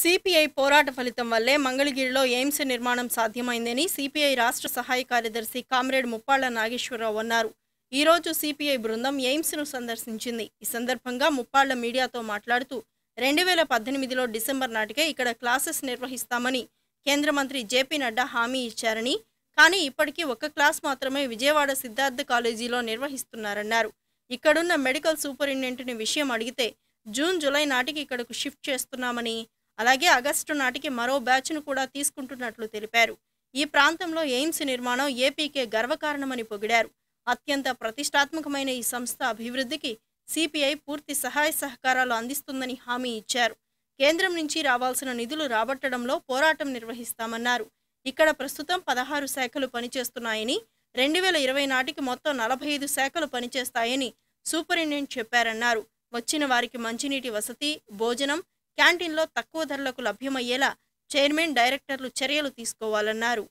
CPI పోరాట ఫలితం వల్లే మంగళగిరిలో ఎయిమ్స్ నిర్మాణం సాధ్యమైందని సిపిఐ రాష్ట్ర సహాయ కార్యదర్శి కామ్రేడ్ ముప్పాళ్ల నాగేశ్వరరావు అన్నారు ఈరోజు సిపిఐ బృందం ఎయిమ్స్ను సందర్శించింది ఈ సందర్భంగా ముప్పాళ్ల మీడియాతో మాట్లాడుతూ రెండు వేల పద్దెనిమిదిలో డిసెంబర్ నాటికే ఇక్కడ క్లాసెస్ నిర్వహిస్తామని కేంద్ర మంత్రి జేపీ నడ్డా హామీ ఇచ్చారని కానీ ఇప్పటికీ ఒక్క క్లాస్ మాత్రమే విజయవాడ సిద్ధార్థ కాలేజీలో నిర్వహిస్తున్నారన్నారు ఇక్కడున్న మెడికల్ సూపరింటెండెంట్ని విషయం అడిగితే జూన్ జూలై నాటికి ఇక్కడకు షిఫ్ట్ చేస్తున్నామని అలాగే ఆగస్టు నాటికి మరో బ్యాచ్ను కూడా తీసుకుంటున్నట్లు తెలిపారు ఈ ప్రాంతంలో ఎయిమ్స్ నిర్మాణం ఏపీకే గర్వకారణమని పొగిడారు అత్యంత ప్రతిష్టాత్మకమైన ఈ సంస్థ అభివృద్ధికి సిపిఐ పూర్తి సహాయ సహకారాలు అందిస్తుందని హామీ ఇచ్చారు కేంద్రం నుంచి రావాల్సిన నిధులు రాబట్టడంలో పోరాటం నిర్వహిస్తామన్నారు ఇక్కడ ప్రస్తుతం పదహారు శాఖలు పనిచేస్తున్నాయని రెండు వేల ఇరవై నాటికి మొత్తం నలభై ఐదు శాఖలు పనిచేస్తాయని సూపరింటెండెంట్ చెప్పారన్నారు వచ్చిన వారికి మంచినీటి వసతి భోజనం క్యాంటీన్లో తక్కువ ధరలకు లభ్యమయ్యేలా చైర్మన్ డైరెక్టర్లు చర్యలు తీసుకోవాలన్నారు